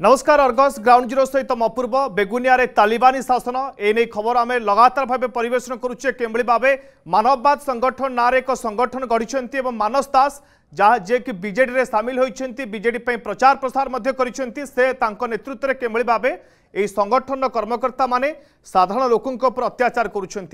नमस्कार Argus ground zero सहित म बेगुनिया तालिबानी शासन एने खबर आम लगातार भाव परेषण करुचे किभली भाव मानववाद संगठन नाँव एक संगठन गढ़ी मानस दास जहाँ जे कि बीजेडी सामिल होती बीजेडी प्रचार प्रसार से नेतृत्व में किभली भाव यही संगठन कर्मकर्ता मैंने साधारण लोकों पर अत्याचार करुँच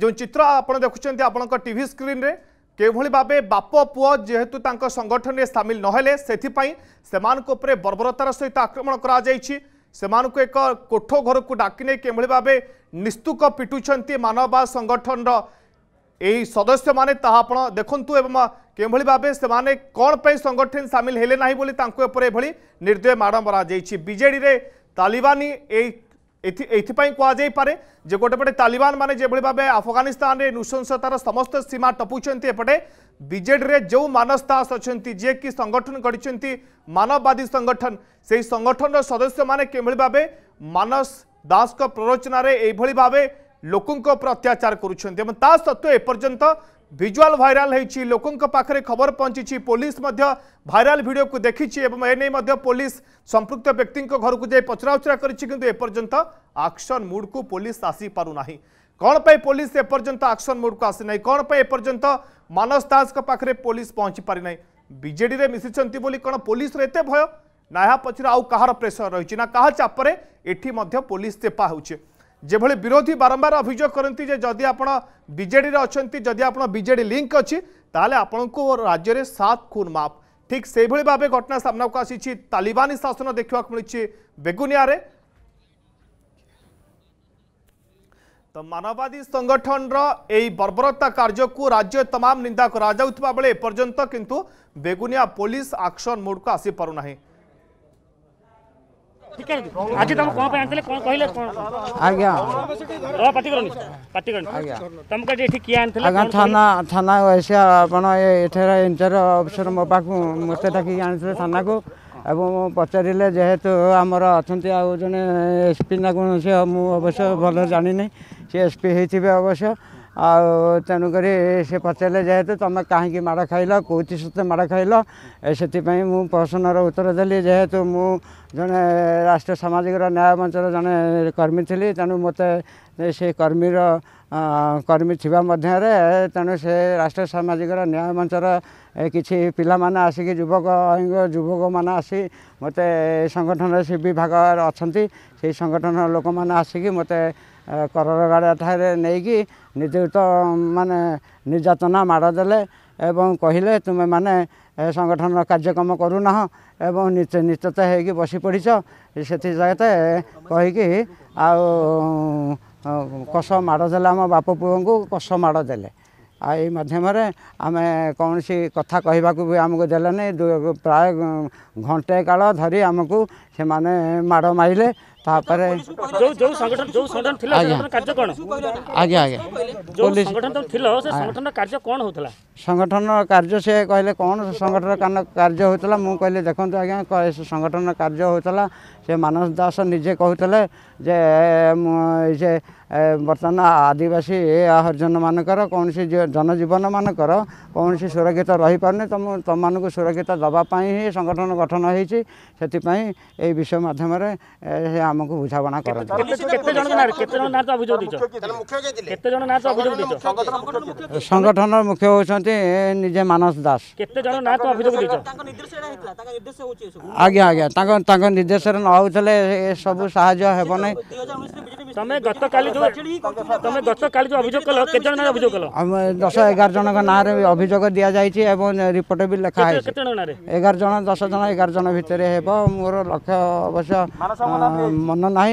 जो चित्र आप देखुं आपण टी स्क्रीन में କିଭଳି ଭାବେ ବାପ ପୁଅ ଯେହେତୁ ତାଙ୍କ ସଂଗଠନରେ ସାମିଲ ନହେଲେ ସେଥିପାଇଁ ସେମାନଙ୍କ ଉପରେ ବର୍ବରତାର ସହିତ ଆକ୍ରମଣ କରାଯାଇଛି ସେମାନଙ୍କୁ ଏକ କୋଠ ଘରକୁ ଡାକିନେଇ କିଭଳି ଭାବେ ନିସ୍ତୁକ ପିଟୁଛନ୍ତି ମାନବବାଦ ସଂଗଠନର ଏହି ସଦସ୍ୟମାନେ ତାହା ଆପଣ ଦେଖନ୍ତୁ ଏବଂ କିଭଳି ଭାବେ ସେମାନେ କ'ଣ ପାଇଁ ସଂଗଠନ ସାମିଲ ହେଲେ ନାହିଁ ବୋଲି ତାଙ୍କୁ ଏପରି ଏଭଳି ନିର୍ଦ୍ଦୟ ମାଡ଼ ମରାଯାଇଛି ବିଜେଡ଼ିରେ ତାଲିବାନୀ ଏହି ଏଥିପାଇଁ କୁହାଯାଇପାରେ ଯେ ଗୋଟେପଟେ ତାଲିବାନମାନେ ଯେଭଳି ଭାବେ ଆଫଗାନିସ୍ତାନରେ ନୃଶଂସତାର ସମସ୍ତ ସୀମା ଟପୁଛନ୍ତି ଏପଟେ ବିଜେଡ଼ିରେ ଯେଉଁ ମାନସ୍ତାସ ଅଛନ୍ତି ଯିଏକି ସଂଗଠନ କରିଛନ୍ତି ମାନବବାଦୀ ସଂଗଠନ ସେହି ସଂଗଠନର ସଦସ୍ୟମାନେ କିଭଳି ଭାବେ ମାନସ ଦାସଙ୍କ ପ୍ରରୋଚନାରେ ଏଇଭଳି ଭାବେ ଲୋକଙ୍କ ଉପରେ ଅତ୍ୟାଚାର କରୁଛନ୍ତି ଏବଂ ତା ସତ୍ତ୍ୱେ ଏପର୍ଯ୍ୟନ୍ତ ভিজুয়াল ভাইরাল হয়েছি লোক পাখে খবর পঞ্চিছি পুলিশ ভাইরাল ভিডিওক দেখিছি এবং এনে পুলিশ সম্পৃক্ত ব্যক্তি ঘরক যাই পচরাউচরা করেছে কিন্তু এপর্যন্ত আকশন মুডকু পুলিশ আসিপারু না কম পুলিশ এপর্যন্ত আকশন মুডকু আসি না কম এপর্যন্ত মানস দাস পাখে পুলিশ পৌঁছি পারি না বিজেডি মিশিছেন বলে কোণ পুলিশের এত ভয় না পছরে আহ কাহার প্রেসর রয়েছে না কাহা চাপরে এটি পুলিশ চেপা হচ্ছে যেভাবে বিরোধী বারম্বার অভিযোগ করতে যে যদি আপনার বিজেডি অনেক যদি আপনার বিজেডি লিঙ্ক অছি তাহলে আপনার রাজ্যের সাত খুন মাপ ঠিক সেইভাবে ভাবে ঘটনা সামনাকু আসিছি তালিবানি শাসন দেখা মিছে বেগুনিয়ারে তো মানবাদী সংগঠনর এই বর্বরতা কার্যকু রাজ্য তমাম নিন্দা করা যাওয়া বেড়ে এপর্যন্ত কিন্তু বেগুনিয়া পুলিশ আকশন মোডকু আসিপারু না ଆଜି ତମକୁ କ'ଣ ପାଇଁ ଆଣିଥିଲେ କ'ଣ କହିଲେ କ'ଣ ଆଜ୍ଞା ର ପାଟି କରନି ପାଟି କରନି ଆଜ୍ଞା ତମକୁ ଆଜି ଏଠି କିଏ ଆଣିଥିଲେ ଆଜ୍ଞା ଥାନା ଥାନା ଏସିଆ ଆପଣ ଏଠାରେ ଇନଚାର୍ଜ ଅଫିସର ମୋ ପାଖକୁ ମୋତେ ଡାକିକି ଆଣିଥିଲେ ଥାନାକୁ ଏବଂ ପଚାରିଲେ ଯେହେତୁ ଆମର ଅଛନ୍ତି ଆଉ ଜଣେ ଏସ୍ ପି ନା କ'ଣ ସେ ମୁଁ ଅବଶ୍ୟ ଭଲ ଜାଣିନି ସେ ଏସ୍ ପି ହେଇଥିବେ ଅବଶ୍ୟ ଆଉ ତେଣୁକରି ସେ ପଚାରିଲେ ଯେହେତୁ ତୁମେ କାହିଁକି ମାଡ଼ ଖାଇଲ କେଉଁଥି ସତେ ମାଡ଼ ଖାଇଲ ସେଥିପାଇଁ ମୁଁ ପ୍ରଶ୍ନର ଉତ୍ତର ଦେଲି ଯେହେତୁ ମୁଁ ଜଣେ ରାଷ୍ଟ୍ର ସାମାଜିକର ନ୍ୟାୟ ମଞ୍ଚର ଜଣେ କର୍ମୀ ଥିଲି ତେଣୁ ମୋତେ ସେ କର୍ମୀର କର୍ମୀ ଥିବା ମଧ୍ୟରେ ତେଣୁ ସେ ରାଷ୍ଟ୍ର ସାମାଜିକର ନ୍ୟାୟ ମଞ୍ଚର କିଛି ପିଲାମାନେ ଆସିକି ଯୁବକ ଯୁବକମାନେ ଆସି ମୋତେ ସଂଗଠନର ସେ ବିଭାଗରେ ଅଛନ୍ତି ସେହି ସଂଗଠନର ଲୋକମାନେ ଆସିକି ମୋତେ କରରଗାଡ଼ିଆ ଠାରେ ନେଇକି ନିଯୁକ୍ତ ମାନେ ନିର୍ଯାତନା ମାଡ଼ ଦେଲେ ଏବଂ କହିଲେ ତୁମେମାନେ ସଂଗଠନର କାର୍ଯ୍ୟକ୍ରମ କରୁନାହଁ ଏବଂ ନିଶ୍ଚିତ ହେଇକି ବସି ପଡ଼ିଛ ସେଥି ସହିତ କହିକି ଆଉ କଷ ମାଡ଼ ଦେଲେ ଆମ ବାପ ପୁଅଙ୍କୁ କଷ ମାଡ଼ ଦେଲେ ଆଉ ଏଇ ମାଧ୍ୟମରେ ଆମେ କୌଣସି କଥା କହିବାକୁ ବି ଆମକୁ ଦେଲେନି ପ୍ରାୟ ଘଣ୍ଟେ କାଳ ଧରି ଆମକୁ ସେମାନେ ମାଡ଼ ମାରିଲେ ତାପରେ ଯୋଉ ଯୋଉ ସଂଗଠନ ଯୋଉ ସଂଗଠନ ଥିଲା ସଂଗଠନ କାର୍ଯ୍ୟ କ'ଣ ଆଜ୍ଞା ଆଜ୍ଞା ଯୋଉ ସଂଗଠନ ଥିଲ ସେ ସଂଗଠନର କାର୍ଯ୍ୟ କ'ଣ ହେଉଥିଲା ସଂଗଠନର କାର୍ଯ୍ୟ ସେ କହିଲେ କ'ଣ ସଂଗଠନର କାର୍ଯ୍ୟ ହେଉଥିଲା ମୁଁ କହିଲି ଦେଖନ୍ତୁ ଆଜ୍ଞା ସେ ସଂଗଠନର କାର୍ଯ୍ୟ ହେଉଥିଲା ସେ ମାନସ ଦାସ ନିଜେ କହୁଥିଲେ ଯେ ସେ ବର୍ତ୍ତମାନ ଆଦିବାସୀ ହରିଜନ ମାନଙ୍କର କୌଣସି ଜନଜୀବନ ମାନଙ୍କର କୌଣସି ସୁରକ୍ଷିତ ରହିପାରୁନି ତମ ତମମାନଙ୍କୁ ସୁରକ୍ଷିତ ଦେବା ପାଇଁ ହିଁ ସଂଗଠନ ଗଠନ ହେଇଛି ସେଥିପାଇଁ ଏହି ବିଷୟ ମାଧ୍ୟମରେ ସେ ଆମକୁ ବୁଝାମଣା କରନ୍ତି ସଂଗଠନର ମୁଖ୍ୟ ହେଉଛନ୍ତି ନିଜେ ମାନସ ଦାସ ଆଜ୍ଞା ଆଜ୍ଞା ତାଙ୍କ ତାଙ୍କ ନିର୍ଦ୍ଦେଶରେ ନ ହେଉଥିଲେ ଏସବୁ ସାହାଯ୍ୟ ହେବନି ତମେ ଗତକାଲି তুমি গতকালকে অভিযোগ কল কেজন নারে অভিযোগ কল আমি দশ এগার জনক নাঁরে অভিযোগ দিয়া যাইছি এবং রিপোর্ট বি লেখা হয়েছে এগার জন দশ জন এগার জন ভিতরে হব মোর লক্ষ্য অবশ্য মন নাই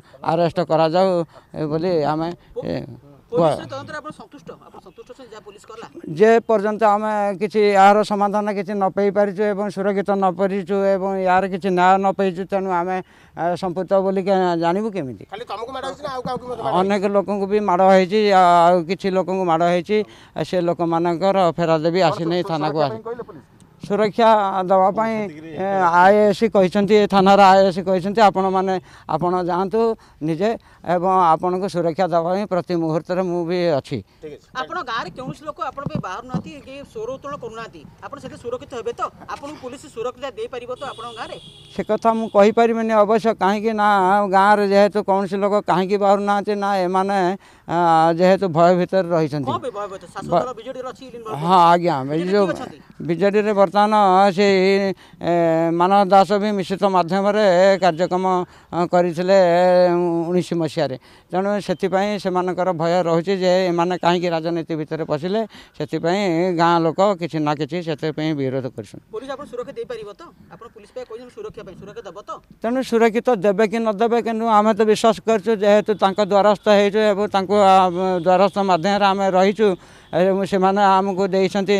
ଆରେଷ୍ଟ କରାଯାଉ ବୋଲି ଆମେ ଯେ ପର୍ଯ୍ୟନ୍ତ ଆମେ କିଛି ଏହାର ସମାଧାନ କିଛି ନ ପାଇପାରିଛୁ ଏବଂ ସୁରକ୍ଷିତ ନ ପାରିଛୁ ଏବଂ ଏହାର କିଛି ନ୍ୟାୟ ନ ପାଇଛୁ ତେଣୁ ଆମେ ସମ୍ପୃକ୍ତ ବୋଲି ଜାଣିବୁ କେମିତି ଅନେକ ଲୋକଙ୍କୁ ବି ମାଡ଼ ହେଇଛି ଆଉ କିଛି ଲୋକଙ୍କୁ ମାଡ଼ ହେଇଛି ସେ ଲୋକମାନଙ୍କର ଫେରାଦ ବି ଆସିନାହିଁ ଥାନାକୁ ଆସି ସୁରକ୍ଷା ଦେବା ପାଇଁ ଆଇ ଏ ଏସ୍ କହିଛନ୍ତି ଥାନାର ଆଇ ଏ ଏସ୍ କହିଛନ୍ତି ଆପଣମାନେ ଆପଣ ଯାଆନ୍ତୁ ନିଜେ ଏବଂ ଆପଣଙ୍କୁ ସୁରକ୍ଷା ଦେବା ପାଇଁ ପ୍ରତି ମୁହୂର୍ତ୍ତରେ ମୁଁ ବି ଅଛି ଆପଣ ଗାଁରେ କୌଣସି ଲୋକ ଆପଣ ପାଇଁ ବାହାରୁ ନାହାନ୍ତି କି ସ୍ୱର ଉତ୍ତୋଳନ କରୁନାହାନ୍ତି ଆପଣ ସେଠି ସୁରକ୍ଷିତ ହେବେ ତ ଆପଣଙ୍କୁ ପୋଲିସ ସୁରକ୍ଷା ଦେଇପାରିବ ତ ଆପଣଙ୍କ ଗାଁରେ ସେ କଥା ମୁଁ କହିପାରିବିନି ଅବଶ୍ୟ କାହିଁକି ନା ଗାଁରେ ଯେହେତୁ କୌଣସି ଲୋକ କାହିଁକି ବାହାରୁ ନାହାନ୍ତି ନା ଏମାନେ ଯେହେତୁ ଭୟ ଭିତରେ ରହିଛନ୍ତି ହଁ ଆଜ୍ଞା ବିଜୁ ବିଜେଡ଼ିରେ ବର୍ତ୍ତମାନ ସେ ମାନବ ଦାସ ବି ମିଶ୍ରିତ ମାଧ୍ୟମରେ କାର୍ଯ୍ୟକ୍ରମ କରିଥିଲେ ଉଣେଇଶ ମସିହା ମସିହାରେ ତେଣୁ ସେଥିପାଇଁ ସେମାନଙ୍କର ଭୟ ରହୁଛି ଯେ ଏମାନେ କାହିଁକି ରାଜନୀତି ଭିତରେ ପଶିଲେ ସେଥିପାଇଁ ଗାଁ ଲୋକ କିଛି ନା କିଛି ସେଥିପାଇଁ ବିରୋଧ କରୁଛନ୍ତି ତେଣୁ ସୁରକ୍ଷିତ ଦେବେ କି ନ ଦେବେ କିନ୍ତୁ ଆମେ ତ ବିଶ୍ୱାସ କରିଛୁ ଯେହେତୁ ତାଙ୍କ ଦ୍ୱାରସ୍ଥ ହେଇଛୁ ଏବଂ ତାଙ୍କୁ ଦ୍ୱାରସ୍ଥ ମାଧ୍ୟମରେ ଆମେ ରହିଛୁ ସେମାନେ ଆମକୁ ଦେଇଛନ୍ତି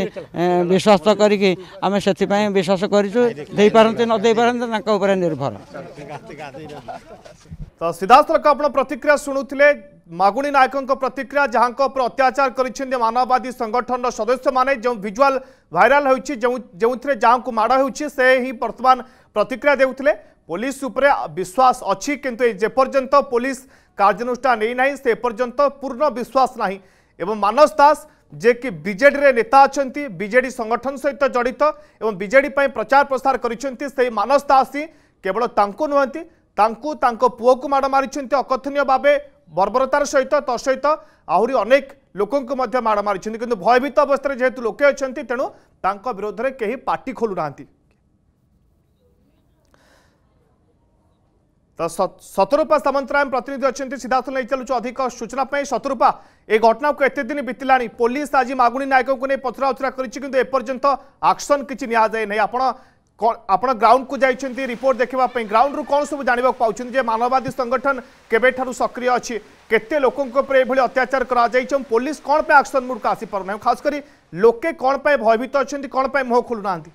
ବିଶ୍ୱାସ କରିକି ଆମେ ସେଥିପାଇଁ ବିଶ୍ୱାସ କରିଛୁ ଦେଇପାରନ୍ତି ନ ଦେଇପାରନ୍ତି ତାଙ୍କ ଉପରେ ନିର୍ଭର तो सीधा सीधासख आप प्रतिक्रिया शुणुते मगुणी नायकों प्रतिक्रिया जहां पर अत्याचार कर करानववादी संगठन सदस्य मैंने जो भिजुआल भाइराल हो जो जहां को माड़ हो से ही बर्तमान प्रतिक्रिया देते पुलिस उपरे विश्वास अच्छी किंतु जेपर्यंत पुलिस कार्यानुषाना से पर्यंत पूर्ण विश्वास ना एवं मानस दास जे कि बजे नेता अच्छा बजे संगठन सहित जड़ित तो, प्रचार प्रसार कर मानस दास ही केवल ताकू नुहंती ତାଙ୍କୁ ତାଙ୍କ ପୁଅକୁ ମାଡ଼ ମାରିଛନ୍ତି ଅକଥନୀୟ ଭାବେ ବର୍ବରତାର ସହିତ ତ ସହିତ ଆହୁରି ଅନେକ ଲୋକଙ୍କୁ ମଧ୍ୟ ମାଡ଼ ମାରିଛନ୍ତି କିନ୍ତୁ ଭୟଭୀତ ଅବସ୍ଥାରେ ଯେହେତୁ ଲୋକେ ଅଛନ୍ତି ତେଣୁ ତାଙ୍କ ବିରୋଧରେ କେହି ପାଟି ଖୋଲୁନାହାନ୍ତି ତ ଶତରୂପା ସାମନ୍ତରାୟ ପ୍ରତିନିଧି ଅଛନ୍ତି ସିଦ୍ଧାର୍ଥ ନେଇ ଚାଲୁଛୁ ଅଧିକ ସୂଚନା ପାଇଁ ଶତରୂପା ଏ ଘଟଣାକୁ ଏତେ ଦିନ ବିତିଲାଣି ପୋଲିସ ଆଜି ମାଗୁଣି ନାୟକଙ୍କୁ ନେଇ ପଚରାଉଚରା କରିଛି କିନ୍ତୁ ଏପର୍ଯ୍ୟନ୍ତ ଆକ୍ସନ କିଛି ନିଆଯାଇ ନାହିଁ ଆପଣ आपड़ ग्राउंड को जा रिपोर्ट देखा ग्राउंड रू कौन सब जानवाक पाँच मानववादी संगठन केवे सक्रिय अच्छी केते लोक अत्याचार कर पुलिस कौन पर आक्शन मुड को आसी पार ना खासकर लोके कौन पर भयभीत अच्छा कौन पर मुह खोलू नहांती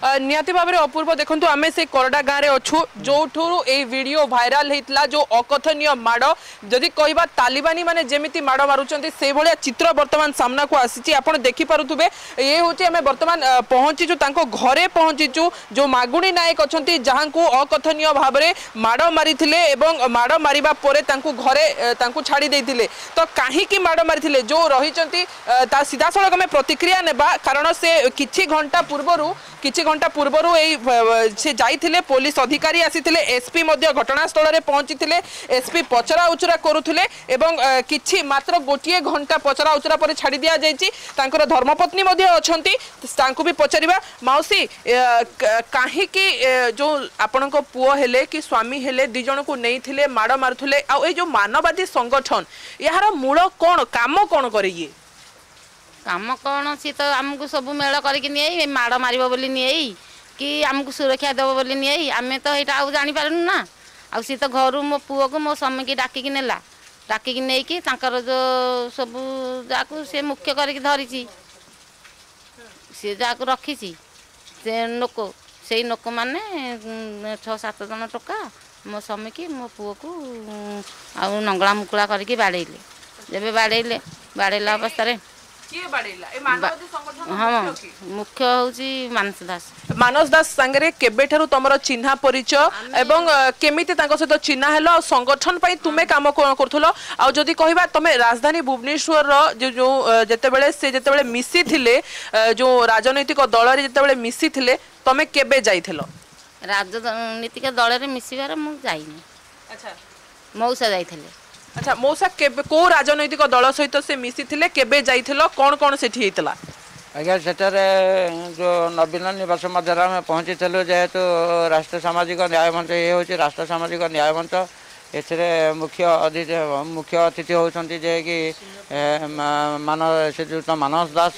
ନିହାତି ଭାବରେ ଅପୂର୍ବ ଦେଖନ୍ତୁ ଆମେ ସେ କରଡ଼ା ଗାଁରେ ଅଛୁ ଯେଉଁଠୁରୁ ଏଇ ଭିଡ଼ିଓ ଭାଇରାଲ ହେଇଥିଲା ଯେଉଁ ଅକଥନୀୟ ମାଡ଼ ଯଦି କହିବା ତାଲିବାନୀ ମାନେ ଯେମିତି ମାଡ଼ ମାରୁଛନ୍ତି ସେଭଳିଆ ଚିତ୍ର ବର୍ତ୍ତମାନ ସାମ୍ନାକୁ ଆସିଛି ଆପଣ ଦେଖିପାରୁଥିବେ ଇଏ ହେଉଛି ଆମେ ବର୍ତ୍ତମାନ ପହଞ୍ଚିଛୁ ତାଙ୍କ ଘରେ ପହଞ୍ଚିଛୁ ଯେଉଁ ମାଗୁଣି ନାୟକ ଅଛନ୍ତି ଯାହାଙ୍କୁ ଅକଥନୀୟ ଭାବରେ ମାଡ଼ ମାରିଥିଲେ ଏବଂ ମାଡ଼ ମାରିବା ପରେ ତାଙ୍କୁ ଘରେ ତାଙ୍କୁ ଛାଡ଼ି ଦେଇଥିଲେ ତ କାହିଁକି ମାଡ଼ ମାରିଥିଲେ ଯେଉଁ ରହିଛନ୍ତି ତା ସିଧାସଳଖ ଆମେ ପ୍ରତିକ୍ରିୟା ନେବା କାରଣ ସେ କିଛି ଘଣ୍ଟା ପୂର୍ବରୁ କିଛି ঘণ্টা পূর্বরু এই সে যাইলে পুলিশ অধিকারী আসিলে এসপি মধ্য ঘটনাস্থলে পৌঁছিলে এসপি পচরা উচরা করুলে এবং কিছু মাত্র গোটিয়ে ঘণ্টা পচরা উচরা পরে ছাড়ি দিয়া যাই তাঁর ধর্মপত্নী মধ্য অনেক তাঁকু বি পচারা মাউসী কাহিকি যে আপনার পুয় হলে কি স্বামী হলে দুজনক নিয়ে মাড় মারুলে আই যে মানবাদী সংগঠন এর মূল কোণ কাম কোণ করে ইয়ে କାମ କ'ଣ ସିଏ ତ ଆମକୁ ସବୁ ମେଳ କରିକି ନିଏଇ ମାଡ଼ ମାରିବ ବୋଲି ନିଏଇ କି ଆମକୁ ସୁରକ୍ଷା ଦେବ ବୋଲି ନିଏଇ ଆମେ ତ ଏଇଟା ଆଉ ଜାଣିପାରୁନୁ ନା ଆଉ ସିଏ ତ ଘରୁ ମୋ ପୁଅକୁ ମୋ ସ୍ୱାମୀକି ଡାକିକି ନେଲା ଡାକିକି ନେଇକି ତାଙ୍କର ଯେଉଁ ସବୁ ଯାହାକୁ ସିଏ ମୁଖ୍ୟ କରିକି ଧରିଛି ସିଏ ଯାହାକୁ ରଖିଛି ସେ ଲୋକ ସେଇ ଲୋକମାନେ ଛଅ ସାତ ଜଣ ଟଙ୍କା ମୋ ସ୍ୱାମୀକି ମୋ ପୁଅକୁ ଆଉ ନଙ୍ଗଳା ମୁକୁଳା କରିକି ବାଡ଼େଇଲେ ଯେବେ ବାଡ଼େଇଲେ ବାଡ଼େଇଲା ଅବସ୍ଥାରେ ମୁଖ୍ୟ ହେଉଛି ମାନସ ଦାସ ମାନସ ଦାସ ସାଙ୍ଗରେ କେବେଠାରୁ ତମର ଚିହ୍ନା ପରିଚୟ ଏବଂ କେମିତି ତାଙ୍କ ସହିତ ଚିହ୍ନା ହେଲ ଆଉ ସଂଗଠନ ପାଇଁ ତୁମେ କାମ କରୁଥିଲ ଆଉ ଯଦି କହିବା ତମେ ରାଜଧାନୀ ଭୁବନେଶ୍ୱରର ଯେଉଁ ଯେତେବେଳେ ସେ ଯେତେବେଳେ ମିଶିଥିଲେ ଯେଉଁ ରାଜନୈତିକ ଦଳରେ ଯେତେବେଳେ ମିଶିଥିଲେ ତମେ କେବେ ଯାଇଥିଲ ରାଜନୈତିକ ଦଳରେ ମିଶିବାର ମୁଁ ଯାଇନି ଆଚ୍ଛା ମଉସା ଯାଇଥିଲେ আচ্ছা মৌসা কেবে কো রাজনৈতিক দল সহিত সে মিশিলে কেবে যাই কোণ কোণ সেটি হয়েছিল আজ্ঞা সেটারে যে নবীন নিবাস মধ্যে আমি পৌঁছিলু যেহেতু রাষ্ট্র সামাজিক ন্যায় মঞ্চ ইয়ে হচ্ছে রাষ্ট্র সামাজিক ন্যায় মঞ্চ এতে মুখ্য অতিথি মুখ্য অতিথি হচ্ছেন যে কি মান শ্রীযুক্ত মানস দাস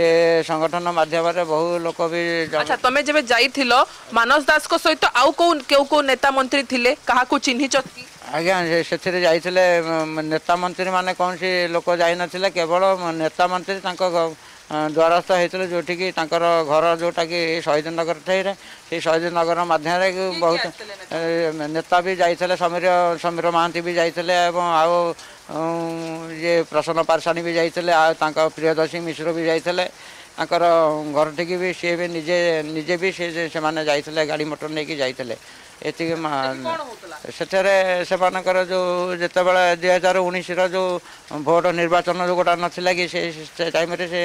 এ সংগঠন মাধ্যমে বহু লোক বি আচ্ছা তুমি যেবে যাই মানস দাস সহ আউ কেউ কেউ নেতা মন্ত্রী লে কাহাকু চিহ্নিছ কি ଆଜ୍ଞା ସେଥିରେ ଯାଇଥିଲେ ନେତା ମନ୍ତ୍ରୀମାନେ କୌଣସି ଲୋକ ଯାଇନଥିଲେ କେବଳ ନେତା ମନ୍ତ୍ରୀ ତାଙ୍କ ଦ୍ୱାରସ୍ଥ ହେଇଥିଲେ ଯେଉଁଠିକି ତାଙ୍କର ଘର ଯେଉଁଟାକି ଶହୀଦନଗର ଠାରେ ସେଇ ଶହୀଦନଗର ମାଧ୍ୟମରେ ବହୁତ ନେତା ବି ଯାଇଥିଲେ ସମୀର ସମୀର ମହାନ୍ତି ବି ଯାଇଥିଲେ ଏବଂ ଆଉ ଇଏ ପ୍ରସନ୍ନ ପାରସାଣୀ ବି ଯାଇଥିଲେ ଆଉ ତାଙ୍କ ପ୍ରିୟଦର୍ଶୀ ମିଶ୍ର ବି ଯାଇଥିଲେ ତାଙ୍କର ଘରଟିକି ବି ସିଏ ବି ନିଜେ ନିଜେ ବି ସେ ସେମାନେ ଯାଇଥିଲେ ଗାଡ଼ି ମଟର ନେଇକି ଯାଇଥିଲେ ଏତିକି ସେଠାରେ ସେମାନଙ୍କର ଯେଉଁ ଯେତେବେଳେ ଦୁଇ ହଜାର ଉଣେଇଶର ଯେଉଁ ଭୋଟ ନିର୍ବାଚନ ଯେଉଁ ଯେଉଁଟା ନଥିଲା କି ସେ ସେ ଟାଇମ୍ରେ ସେ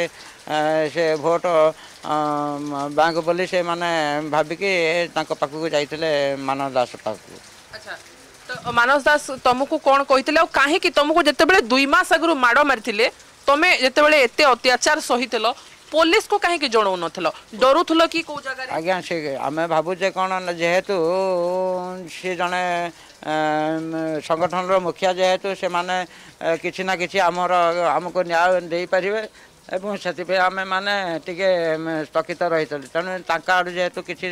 ସେ ଭୋଟ ବ୍ୟାଙ୍କ ବୋଲି ସେମାନେ ଭାବିକି ତାଙ୍କ ପାଖକୁ ଯାଇଥିଲେ ମାନସ ଦାସ ପାଖକୁ ମାନସ ଦାସ ତମକୁ କ'ଣ କହିଥିଲେ ଆଉ କାହିଁକି ତମକୁ ଯେତେବେଳେ ଦୁଇ ମାସ ଆଗରୁ ମାଡ଼ ମାରିଥିଲେ ତମେ ଯେତେବେଳେ ଏତେ ଅତ୍ୟାଚାର ସହିଥିଲ পুলিশ কু কাহিকি জনাও নথিল ডরুথিল কি কো জায়গা আজ্ঞা সে আমি ভাবুছে কোন যেহেতু সে জনে সংগঠনর মুখিয়া যেহেতু সেমানে কিছু না কিছু আমার আমাকে ন্যায় দেইপারিবে ଏବଂ ସେଥିପାଇଁ ଆମେମାନେ ଟିକେ ସ୍ଥଗିତ ରହିଥିଲୁ ତେଣୁ ତାଙ୍କ ଆଡ଼ୁ ଯେହେତୁ କିଛି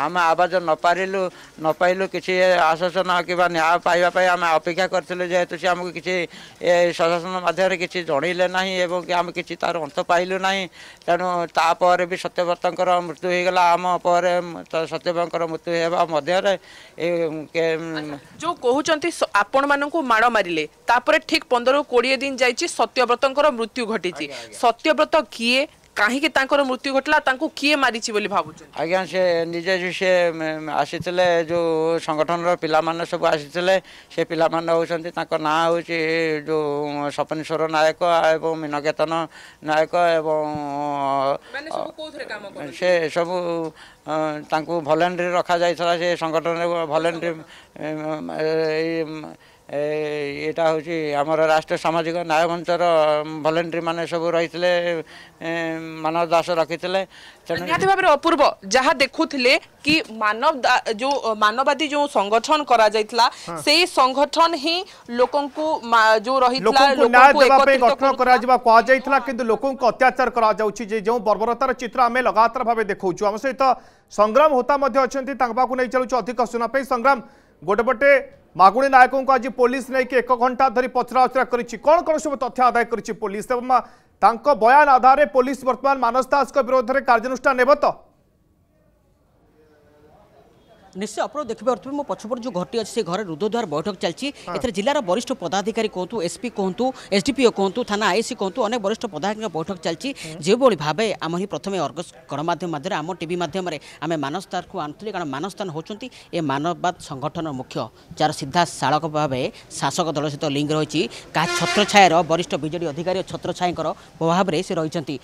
ଆମେ ଆବାଜ ନପାରିଲୁ ନପାଇଲୁ କିଛି ଆଶ୍ୱାସନ କିମ୍ବା ନ୍ୟାୟ ପାଇବା ପାଇଁ ଆମେ ଅପେକ୍ଷା କରିଥିଲୁ ଯେହେତୁ ସେ ଆମକୁ କିଛି ଏ ସଶାସନ ମାଧ୍ୟମରେ କିଛି ଜଣେଇଲେ ନାହିଁ ଏବଂ ଆମେ କିଛି ତା'ର ଅନ୍ତ ପାଇଲୁ ନାହିଁ ତେଣୁ ତାପରେ ବି ସତ୍ୟବ୍ରତଙ୍କର ମୃତ୍ୟୁ ହୋଇଗଲା ଆମ ପରେ ସତ୍ୟବ୍ରତଙ୍କର ମୃତ୍ୟୁ ହେବା ମଧ୍ୟରେ ଯେଉଁ କହୁଛନ୍ତି ଆପଣମାନଙ୍କୁ ମାଡ଼ ମାରିଲେ ତାପରେ ଠିକ୍ ପନ୍ଦରରୁ କୋଡ଼ିଏ ଦିନ ଯାଇଛି ସତ୍ୟବ୍ରତଙ୍କର ମୃତ୍ୟୁ ଘଟିଛି ସତ୍ୟବ୍ରତ କିଏ କାହିଁକି ତାଙ୍କର ମୃତ୍ୟୁ ଘଟିଲା ତାଙ୍କୁ କିଏ ମାରିଛି ବୋଲି ଭାବୁଛନ୍ତି ଆଜ୍ଞା ସେ ନିଜେ ସେ ଆସିଥିଲେ ଯେଉଁ ସଂଗଠନର ପିଲାମାନେ ସବୁ ଆସିଥିଲେ ସେ ପିଲାମାନେ ହେଉଛନ୍ତି ତାଙ୍କ ନାଁ ହେଉଛି ଯେଉଁ ସପନେଶ୍ୱର ନାୟକ ଏବଂ ମୀନକେତନ ନାୟକ ଏବଂ ସେ ସବୁ ତାଙ୍କୁ ଭଲେଣ୍ଟ୍ରି ରଖାଯାଇଥିଲା ସେ ସଂଗଠନରେ ଭଲେଣ୍ଟ୍ରି এটা ହେଉଛି ଆମର ରାଷ୍ଟ୍ର ସାମାଜିକ ନ୍ୟାୟ ମଞ୍ଚର ଭଲେଣ୍ଟ୍ରିମାନେ ସବୁ ରହିଥିଲେ ମାନବ ଦାସ ରଖିଥିଲେ ନିହାତି ଭାବରେ ଅପୂର୍ବ ଯାହା ଦେଖୁଥିଲେ କି ମାନବ ଯେଉଁ ମାନବାଦୀ ଯେଉଁ ସଂଗଠନ କରାଯାଇଥିଲା ସେଇ ସଂଗଠନ ହିଁ ଲୋକଙ୍କୁ ଯେଉଁ ରହିଥିଲା ଗଠନ କରାଯିବା କୁହାଯାଇଥିଲା କିନ୍ତୁ ଲୋକଙ୍କୁ ଅତ୍ୟାଚାର କରାଯାଉଛି ଯେ ଯେଉଁ ବର୍ବରତାର ଚିତ୍ର ଆମେ ଲଗାତାର ଭାବେ ଦେଖାଉଛୁ ଆମ ସହିତ ସଂଗ୍ରାମ ହୋତା ମଧ୍ୟ ଅଛନ୍ତି ତାଙ୍କ ପାଖକୁ ନେଇ ଚାଲୁଛୁ ଅଧିକ ଶୁଣା ପାଇଁ ସଂଗ୍ରାମ ଗୋଟେ ପଟେ মাগুণী নায়কঙ্ আজ পুলিশ নেই এক ঘণ্টা ধর পচরাউচরা করেছে কণ কণ সব তথ্য আদায় করেছে পুলিশ এবং তাঙ্ক বয়ান আধারে পুলিশ বর্তমান মানস দাসঙ্ বিরোধে কার্যানুষ্ঠান নেব তো ନିଶ୍ଚୟ ଆପଣ ଦେଖିପାରୁଥିବେ ମୋ ପଛପଟେ ଯେଉଁ ଘରଟି ଅଛି ସେ ଘରେ ରୁଦ୍ଧଦ୍ୱାର ବୈଠକ ଚାଲିଛି ଏଥିରେ ଜିଲ୍ଲାର ବରିଷ୍ଠ ପଦାଧିକାରୀ କୁହନ୍ତୁ ଏସ୍ପି କୁହନ୍ତୁ ଏସ୍ଡିପିଓ କୁହନ୍ତୁ ଥାନା ଆଇସି କୁହନ୍ତୁ ଅନେକ ବରିଷ୍ଠ ପଦାଧିକାରୀଙ୍କ ବୈଠକ ଚାଲିଛି ଯେଉଁଭଳି ଭାବେ ଆମ ହିଁ ପ୍ରଥମେ ଅର୍ଗସ ଗଣମାଧ୍ୟମ ମାଧ୍ୟମରେ ଆମ ଟିଭି ମାଧ୍ୟମରେ ଆମେ ମାନସ୍ତାନକୁ ଆଣୁଥିଲେ କାରଣ ମାନସ୍ତାନ ହେଉଛନ୍ତି ଏ ମାନବାଦ ସଂଗଠନର ମୁଖ୍ୟ ଯାହାର ସିଧା ଶାଳକ ଭାବେ ଶାସକ ଦଳ ସହିତ ଲିଙ୍କ୍ ରହିଛି କାହା ଛତ୍ରଛାୟାର ବରିଷ୍ଠ ବିଜେଡ଼ି ଅଧିକାରୀ ଓ ଛତ୍ରଛାୟାଙ୍କର ପ୍ରଭାବରେ ସେ ରହିଛନ୍ତି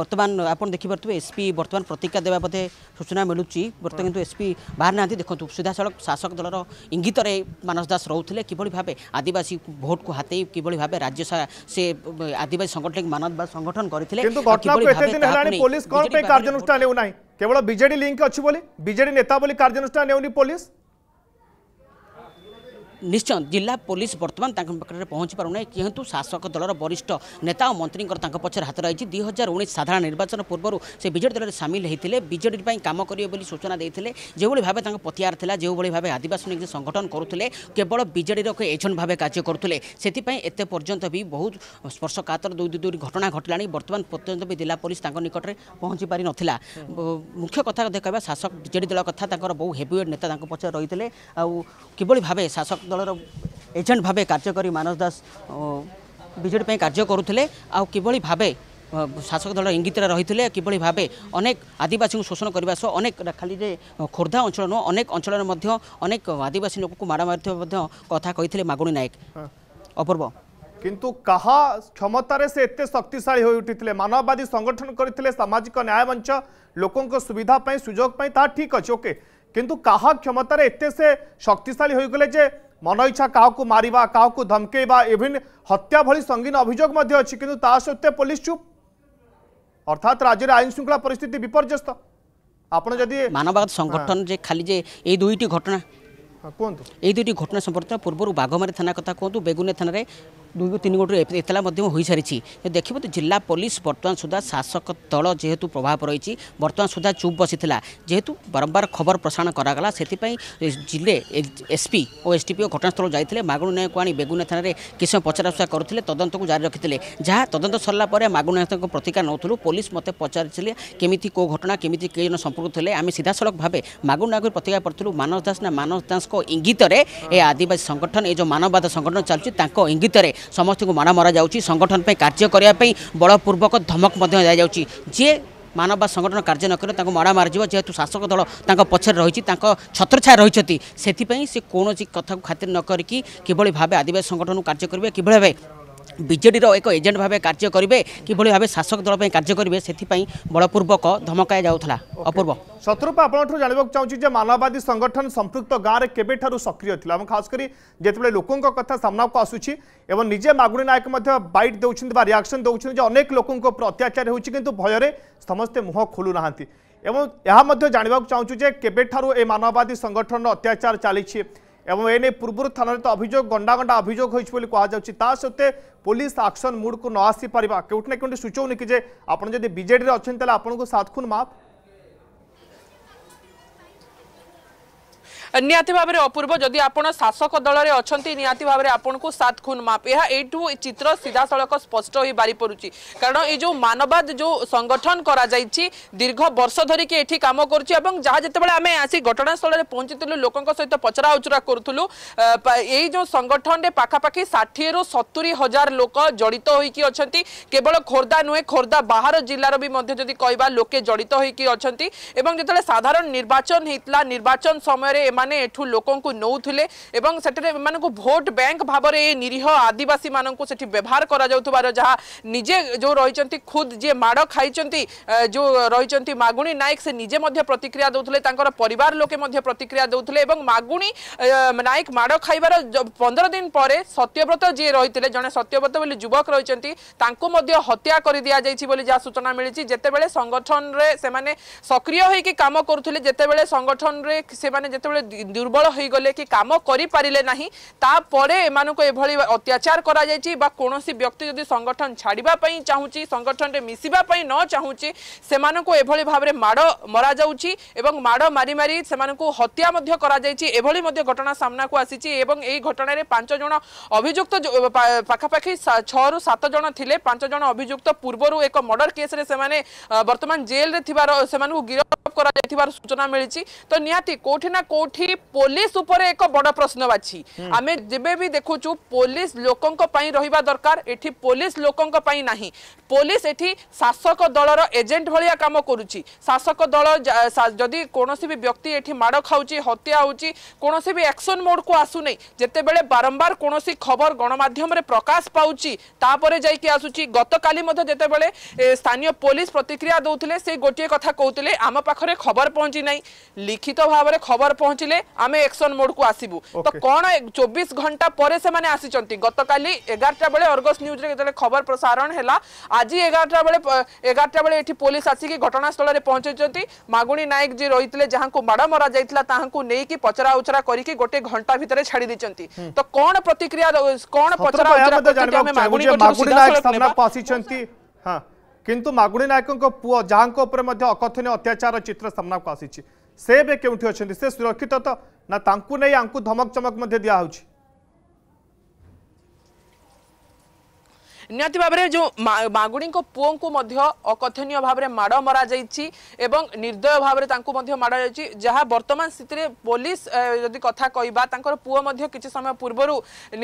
বর্তমান আপনার দেখিপারে এসপি বর্তমান প্রতিক্রিয়া দেওয়া বোধে সূচনা মিলুচি বর্তমান কিন্তু এসপি বাহার না দেখুন সিধাসলখ শাসক দলর ইঙ্গিতরে মানস দাস রহুলে কিভাবে ভাবে আদিবাসী ভোটকু হাতেই কিভাবে ভাবে রাজ্য সে আদিবাসী সংগঠন মানস দাস সংগঠন করে পুলিশ কোণ কার্যানুষ্ঠান নেউ না কেবল বিজেডি লিঙ্ক অছি বলে বিজেডি নেতা বলে কার্যানুষ্ঠান নেউনি পুলিশ ନିଶ୍ଚୟ ଜିଲ୍ଲା ପୋଲିସ ବର୍ତ୍ତମାନ ତାଙ୍କ ପାଖରେ ପହଞ୍ଚି ପାରୁନାହିଁ କିନ୍ତୁ ଶାସକ ଦଳର ବରିଷ୍ଠ ନେତା ଓ ମନ୍ତ୍ରୀଙ୍କର ତାଙ୍କ ପଛରେ ହାତ ରହିଛି ଦୁଇ ହଜାର ଉଣେଇଶ ସାଧାରଣ ନିର୍ବାଚନ ପୂର୍ବରୁ ସେ ବିଜେଡ଼ି ଦଳରେ ସାମିଲ ହୋଇଥିଲେ ବିଜେଡ଼ି ପାଇଁ କାମ କରିବେ ବୋଲି ସୂଚନା ଦେଇଥିଲେ ଯେଉଁଭଳି ଭାବେ ତାଙ୍କ ପତିଆର ଥିଲା ଯେଉଁଭଳି ଭାବେ ଆଦିବାସୀ ନେଇ ସଂଗଠନ କରୁଥିଲେ କେବଳ ବିଜେଡ଼ିର ଏକ ଏଜେଣ୍ଟ ଭାବେ କାର୍ଯ୍ୟ କରୁଥିଲେ ସେଥିପାଇଁ ଏତେ ପର୍ଯ୍ୟନ୍ତ ବି ବହୁତ ସ୍ପର୍ଶକାତର ଦୁଇ ଦୁଇ ଘଟଣା ଘଟିଲାଣି ବର୍ତ୍ତମାନ ପର୍ଯ୍ୟନ୍ତ ବି ଜିଲ୍ଲା ପୋଲିସ ତାଙ୍କ ନିକଟରେ ପହଞ୍ଚି ପାରିନଥିଲା ମୁଖ୍ୟ କଥା କହିବା ଶାସକ ବିଜେଡ଼ି ଦଳ କଥା ତାଙ୍କର ବହୁ ହେଭିୱେଟ୍ ନେତା ତାଙ୍କ ପଛରେ ରହିଥିଲେ ଆଉ କିଭଳି ଭାବେ ଶାସକ ଦଳର ଏଜେଣ୍ଟ ଭାବେ କାର୍ଯ୍ୟ କରି ମାନସ ଦାସ ବିଜେଡ଼ି ପାଇଁ କାର୍ଯ୍ୟ କରୁଥିଲେ ଆଉ କିଭଳି ଭାବେ ଶାସକ ଦଳ ଇଙ୍ଗିତରେ ରହିଥିଲେ କିଭଳି ଭାବେ ଅନେକ ଆଦିବାସୀଙ୍କୁ ଶୋଷଣ କରିବା ସହ ଅନେକ ଖାଲି ଯେ ଖୋର୍ଦ୍ଧା ଅଞ୍ଚଳ ନୁହଁ ଅନେକ ଅଞ୍ଚଳରେ ମଧ୍ୟ ଅନେକ ଆଦିବାସୀ ଲୋକଙ୍କୁ ମାଡ଼ ମାରିଥିବା ମଧ୍ୟ କଥା କହିଥିଲେ ମାଗୁଣି ନାୟକ ଅପୂର୍ବ কিন্তু কাহা ক্ষমতার সে এত শক্তিশালী হয়ে উঠিলে মানববাদী সংগঠন করে সামাজিক ন্যায় মঞ্চ লোক সুবিধা সুযোগ তা ঠিক আছে ওকে কিন্তু কাহা ক্ষমতার এত সে শক্তিশালী হয়ে গেলে যে ମନଇଚ୍ଛା କାହାକୁ ମାରିବା କାହାକୁ ଧମକେଇବା ଇଭିନ୍ ହତ୍ୟା ଭଳି ସଙ୍ଗୀନ ଅଭିଯୋଗ ମଧ୍ୟ ଅଛି କିନ୍ତୁ ତା ସତ୍ତ୍ୱେ ପୋଲିସ ଚୁପ୍ ଅର୍ଥାତ୍ ରାଜ୍ୟରେ ଆଇନ ଶୃଙ୍ଖଳା ପରିସ୍ଥିତି ବିପର୍ଯ୍ୟସ୍ତ ଆପଣ ଯଦି ମାନବାଦ ସଂଗଠନ ଯେ ଖାଲି ଯେ ଏଇ ଦୁଇଟି ଘଟଣା କୁହନ୍ତୁ ଏଇ ଦୁଇଟି ଘଟଣା ସମ୍ପର୍କିତ ପୂର୍ବରୁ ବାଘମାରୀ ଥାନା କଥା କୁହନ୍ତୁ ବେଗୁନେ ଥାନାରେ ଦୁଇରୁ ତିନି ଗୋଟିରୁ ଏତଲା ମଧ୍ୟ ହୋଇସାରିଛି ଦେଖିବ ତ ଜିଲ୍ଲା ପୋଲିସ ବର୍ତ୍ତମାନ ସୁଦ୍ଧା ଶାସକ ଦଳ ଯେହେତୁ ପ୍ରଭାବ ରହିଛି ବର୍ତ୍ତମାନ ସୁଦ୍ଧା ଚୁପ୍ ବସିଥିଲା ଯେହେତୁ ବାରମ୍ବାର ଖବର ପ୍ରସାରଣ କରାଗଲା ସେଥିପାଇଁ ଜିଲ୍ଲେ ଏସ୍ପି ଓ ଏସ୍ଡିପିଓ ଘଟଣାସ୍ଥଳ ଯାଇଥିଲେ ମାଗୁଣୀ ନାୟକକୁ ଆଣି ବେଗୁନିଆ ଥାନାରେ କିଛି ସମୟ ପଚରାଉଚରା କରୁଥିଲେ ତଦନ୍ତକୁ ଜାରି ରଖିଥିଲେ ଯାହା ତଦନ୍ତ ସରିଲା ପରେ ମାଗୁଣୀ ନାୟକଙ୍କ ପ୍ରତିକାର ନେଉଥିଲୁ ପୋଲିସ ମୋତେ ପଚାରିଥିଲେ କେମିତି କେଉଁ ଘଟଣା କେମିତି କେହି ଜଣ ସମ୍ପୃକ୍ତ ଥିଲେ ଆମେ ସିଧାସଳଖ ଭାବେ ମାଗୁଣୀ ନାୟକକୁ ପ୍ରତିକାର କରିଥିଲୁ ମାନସ ଦାସ ନା ମାନସ ଦାସଙ୍କ ଇଙ୍ଗିତରେ ଏ ଆଦିବାସୀ ସଂଗଠନ ଏ ଯେଉଁ ମାନବାଦ ସଂଗଠନ ଚାଲୁଛି ତାଙ୍କ ଇଙ୍ଗିତରେ ସମସ୍ତଙ୍କୁ ମାଡ଼ ମରାଯାଉଛି ସଂଗଠନ ପାଇଁ କାର୍ଯ୍ୟ କରିବା ପାଇଁ ବଳପୂର୍ବକ ଧମକ ମଧ୍ୟ ଦିଆଯାଉଛି ଯିଏ ମାନବ ସଂଗଠନ କାର୍ଯ୍ୟ ନ କରିଲେ ତାଙ୍କୁ ମାଡ଼ ମାରିଯିବ ଯେହେତୁ ଶାସକ ଦଳ ତାଙ୍କ ପଛରେ ରହିଛି ତାଙ୍କ ଛତ୍ରଛାୟା ରହିଛନ୍ତି ସେଥିପାଇଁ ସେ କୌଣସି କଥାକୁ ଖାତିର ନ କରିକି କିଭଳି ଭାବେ ଆଦିବାସୀ ସଂଗଠନକୁ କାର୍ଯ୍ୟ କରିବେ କିଭଳି ଭାବେ ବିଜେଡ଼ିର ଏକ ଏଜେଣ୍ଟ ଭାବେ କାର୍ଯ୍ୟ କରିବେ କିଭଳି ଭାବେ ଶାସକ ଦଳ ପାଇଁ କାର୍ଯ୍ୟ କରିବେ ସେଥିପାଇଁ ବଳପୂର୍ବକ ଧମକାଇ ଯାଉଥିଲା ଅପୂର୍ବ ଶତ୍ରୁପ ଆପଣଙ୍କଠୁ ଜାଣିବାକୁ ଚାହୁଁଛି ଯେ ମାନବବାଦୀ ସଂଗଠନ ସମ୍ପୃକ୍ତ ଗାଁରେ କେବେଠାରୁ ସକ୍ରିୟ ଥିଲା ଏବଂ ଖାସ କରି ଯେତେବେଳେ ଲୋକଙ୍କ କଥା ସାମ୍ନାକୁ ଆସୁଛି ଏବଂ ନିଜେ ମାଗୁଣି ନାୟକ ମଧ୍ୟ ବାଇଟ୍ ଦେଉଛନ୍ତି ବା ରିଆକ୍ସନ୍ ଦେଉଛନ୍ତି ଯେ ଅନେକ ଲୋକଙ୍କ ଉପରେ ଅତ୍ୟାଚାର ହେଉଛି କିନ୍ତୁ ଭୟରେ ସମସ୍ତେ ମୁହଁ ଖୋଲୁନାହାନ୍ତି ଏବଂ ଏହା ମଧ୍ୟ ଜାଣିବାକୁ ଚାହୁଁଛୁ ଯେ କେବେଠାରୁ ଏ ମାନବବାଦୀ ସଂଗଠନର ଅତ୍ୟାଚାର ଚାଲିଛି এবং এনে পূর্ব থানার তো অভিযোগ গণ্ডা গণ্ডা অভিযোগ হয়েছে বলে কুযাচ্ছে তা সত্ত্বে পুলিশ আকশন মুডকু ন আসিপার কেউটি না কেউটি সূচাউনি কি যে আপনার যদি বিজেডি অনেক তাহলে আপনার সাতখুন মাফ ନିହାତି ଭାବରେ ଅପୂର୍ବ ଯଦି ଆପଣ ଶାସକ ଦଳରେ ଅଛନ୍ତି ନିହାତି ଭାବରେ ଆପଣଙ୍କୁ ସାତ ଖୁନ୍ ମାପ୍ ଏହା ଏଇଠୁ ଚିତ୍ର ସିଧାସଳଖ ସ୍ପଷ୍ଟ ହୋଇପାରିପାରୁଛି କାରଣ ଏଇ ଯେଉଁ ମାନବାଦ ଯେଉଁ ସଂଗଠନ କରାଯାଇଛି ଦୀର୍ଘ ବର୍ଷ ଧରିକି ଏଠି କାମ କରୁଛି ଏବଂ ଯାହା ଯେତେବେଳେ ଆମେ ଆସି ଘଟଣାସ୍ଥଳରେ ପହଞ୍ଚିଥିଲୁ ଲୋକଙ୍କ ସହିତ ପଚରା ଉଚରା କରୁଥିଲୁ ଏଇ ଯେଉଁ ସଂଗଠନରେ ପାଖାପାଖି ଷାଠିଏରୁ ସତୁରି ହଜାର ଲୋକ ଜଡ଼ିତ ହୋଇକି ଅଛନ୍ତି କେବଳ ଖୋର୍ଦ୍ଧା ନୁହେଁ ଖୋର୍ଦ୍ଧା ବାହାର ଜିଲ୍ଲାର ବି ମଧ୍ୟ ଯଦି କହିବା ଲୋକେ ଜଡ଼ିତ ହୋଇକି ଅଛନ୍ତି ଏବଂ ଯେତେବେଳେ ସାଧାରଣ ନିର୍ବାଚନ ହେଇଥିଲା ନିର୍ବାଚନ ସମୟରେ এমানে এঠু লোকঙ্কু নৌথিলে এবং সেটারে এমানকু ভোট ব্যাঙ্ক ভাবরে এই নিরীহ আদিবাসী মানুষ সেটি ব্যবহার করা যাউতবার যাহা নিজে যে রয়েছেন খুদ যে মাড় খাইছেন যে রয়েছেন মাগুণী নায়ক সে নিজে মধ্যে প্রতিক্রিয়া দেউলে তাঁর পরিবার লোকে মধ্যে প্রতিক্রিয়া দেউলে এবং মাগুণী নায়ক মাড় খাইবার পনেরো দিন পরে সত্যব্রত যিয়ে রয়েছে জনে সত্যব্রত বলে যুবক রয়েছেন তাঁকু মধ্যে হত্যা করে দিয়া যাইছি বলে যা সূচনা মিলিছি যেতবে সংগঠনরে সেমানে সক্রিয় হইকি কাম করুলে যেতবে সংগঠনরে সেমানে যেতবে দুর্বল হয়ে গেলে কি কাম করে পারে না তাপরে এমন এভাবে অত্যাচার করা যাই বা কোণী ব্যক্তি যদি সংগঠন ছাড়া চাহুচি সংগঠনরে মিশিবা ন চাহুচি সে এভাবে ভাবে মাড় মরা যাচ্ছি এবং মাড় মারি মারি সে হত্যা করা যাই এভাবে ঘটনা সামনাকু আসিছি এবং এই ঘটনার পাঁচ জন অভিযুক্ত পাখাপাখি ছু সাত জন লে পাঁচ জন অভিযুক্ত পূর্বর এক মর্ডর কেস্রে সে বর্তমান জেলরে থার সে গিরফ করা সূচনা মিছে তো নিহতি কোটি না কোটি ଏଠି ପୋଲିସ ଉପରେ ଏକ ବଡ଼ ପ୍ରଶ୍ନବାଚୀ ଆମେ ଯେବେ ବି ଦେଖୁଛୁ ପୋଲିସ ଲୋକଙ୍କ ପାଇଁ ରହିବା ଦରକାର ଏଠି ପୋଲିସ ଲୋକଙ୍କ ପାଇଁ ନାହିଁ ପୋଲିସ ଏଠି ଶାସକ ଦଳର ଏଜେଣ୍ଟ ଭଳିଆ କାମ କରୁଛି ଶାସକ ଦଳ ଯଦି କୌଣସି ବି ବ୍ୟକ୍ତି ଏଠି ମାଡ଼ ଖାଉଛି ହତ୍ୟା ହେଉଛି କୌଣସି ବି ଆକ୍ସନ ମୋଡ଼କୁ ଆସୁନି ଯେତେବେଳେ ବାରମ୍ବାର କୌଣସି ଖବର ଗଣମାଧ୍ୟମରେ ପ୍ରକାଶ ପାଉଛି ତାପରେ ଯାଇକି ଆସୁଛି ଗତକାଲି ମଧ୍ୟ ଯେତେବେଳେ ସ୍ଥାନୀୟ ପୋଲିସ ପ୍ରତିକ୍ରିୟା ଦେଉଥିଲେ ସେ ଗୋଟିଏ କଥା କହୁଥିଲେ ଆମ ପାଖରେ ଖବର ପହଞ୍ଚି ନାହିଁ ଲିଖିତ ଭାବରେ ଖବର ପହଞ୍ଚି आम एक्शन मोड को आसबु तो कौन चौबीस घंटा पर गत काली एगारटा बेले अर्गस न्यूज खबर प्रसारण है आज एगारटा बेले एगारटा बेले पुलिस आसिक घटनास्थल में पहुंचे मगुणी नायक जी रही थे जहां बाड़ मरा जाता पचरा उचरा कर गोटे घंटा भितर छाड़ी देती तो कौन प्रतिक्रिया कौन पचरा किंतु मगुणी नायकों पुओ जहाँ अकथन अत्याचार चित्र सामना को आसी से अच्छे से सुरक्षित तो ना धमक चमक दिहु ନିହାତି ଭାବରେ ଯେଉଁ ମାଗୁଣୀଙ୍କ ପୁଅଙ୍କୁ ମଧ୍ୟ ଅକଥନୀୟ ଭାବରେ ମାଡ଼ ମରାଯାଇଛି ଏବଂ ନିର୍ଦ୍ଦୟ ଭାବରେ ତାଙ୍କୁ ମଧ୍ୟ ମାଡ଼ାଯାଇଛି ଯାହା ବର୍ତ୍ତମାନ ସ୍ଥିତିରେ ପୋଲିସ ଯଦି କଥା କହିବା ତାଙ୍କର ପୁଅ ମଧ୍ୟ କିଛି ସମୟ ପୂର୍ବରୁ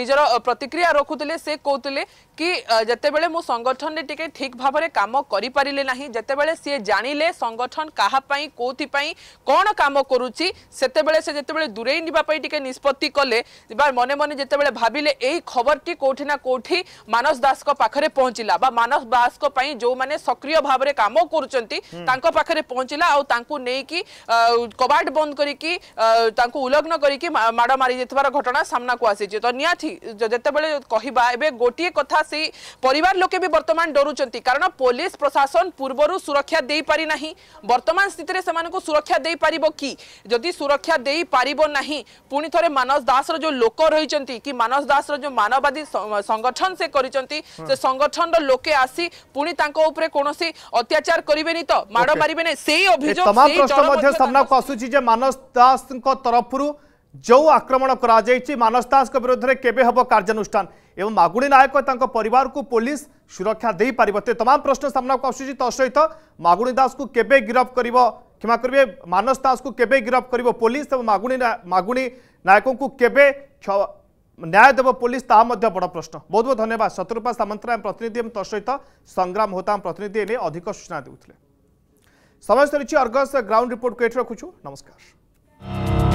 ନିଜର ପ୍ରତିକ୍ରିୟା ରଖୁଥିଲେ ସେ କହୁଥିଲେ କି ଯେତେବେଳେ ମୁଁ ସଂଗଠନରେ ଟିକେ ଠିକ୍ ଭାବରେ କାମ କରିପାରିଲେ ନାହିଁ ଯେତେବେଳେ ସିଏ ଜାଣିଲେ ସଂଗଠନ କାହା ପାଇଁ କେଉଁଥିପାଇଁ କ'ଣ କାମ କରୁଛି ସେତେବେଳେ ସେ ଯେତେବେଳେ ଦୂରେଇ ନେବା ପାଇଁ ଟିକେ ନିଷ୍ପତ୍ତି କଲେ ବା ମନେ ମନେ ଯେତେବେଳେ ଭାବିଲେ ଏଇ ଖବରଟି କେଉଁଠି ନା କେଉଁଠି ମାନସ ଦାସଙ୍କ पाखरे पहुंचला बा मानव दासको पई जो माने सक्रिय भाबरे काम करूचंती हम्म। तांको पाखरे पहुंचला आ तांको नेई कबाट बंद करी तांको उल्लंघन करी की मारी जेतबार घटना सामना को आसी तो नियाथी जते बेले कहिबा एबे गोटिए कथा से परिवार लोके भी वर्तमान डरुचंती कारण पुलिस प्रशासन पूर्वरु सुरक्षा देई पारी नाही वर्तमान स्थिति रे समान को सुरक्षा देई पारिबो की जदि सुरक्षा देई पारिबो नाही पुणी थरे मानस दास रो जो लोक रहिचंती कि मानस दास रो जो मानववादी संगठन से करिचंती हम्म। ସେ ସଂଗଠନର ଲୋକେ ଆସି ପୁଣି ତାଙ୍କ ଉପରେ କୌଣସି ଅତ୍ୟାଚାର କରିବେନି ତ ମାଡ଼ ମାରିବେନି ସେଇ ଅଭିଯୋଗ ତମାମ ପ୍ରଶ୍ନ ମଧ୍ୟ ସାମ୍ନାକୁ ଆସୁଛି ଯେ ମାନସ ଦାସଙ୍କ ତରଫରୁ ଯେଉଁ ଆକ୍ରମଣ କରାଯାଇଛି ମାନସ ଦାସଙ୍କ ବିରୋଧରେ କେବେ ହେବ କାର୍ଯ୍ୟାନୁଷ୍ଠାନ এবং মাগুড়ি নায়ক তাঁর পরিবারক পুলিশ সুরক্ষা দিয়ে তে তমাম প্রশ্ন সামনাকু আসুচি তসহিত মাগুড়ি দাসকে কেবে গিরফ করব ক্ষমা করবে মানস দাসকে কেবে গিরফ করব পুলিশ এবং মাগুড়ি মাগুড়ি নায়ককে কেবে ନ୍ୟାୟ ଦେବ ପୋଲିସ ତାହା ମଧ୍ୟ ବଡ଼ ପ୍ରଶ୍ନ ବହୁତ ବହୁତ ଧନ୍ୟବାଦ ଶତ୍ରୁପା ସାମନ୍ତରାୟ ପ୍ରତିନିଧି ଏବଂ ତା ସହିତ ସଂଗ୍ରାମ ହୋତା ପ୍ରତିନିଧି ଏ ନେଇ ଅଧିକ ସୂଚନା ଦେଉଥିଲେ ସମୟ ସରିଛି ଅର୍ଗସ ଗ୍ରାଉଣ୍ଡ ରିପୋର୍ଟକୁ ଏଠି ରଖୁଛୁ ନମସ୍କାର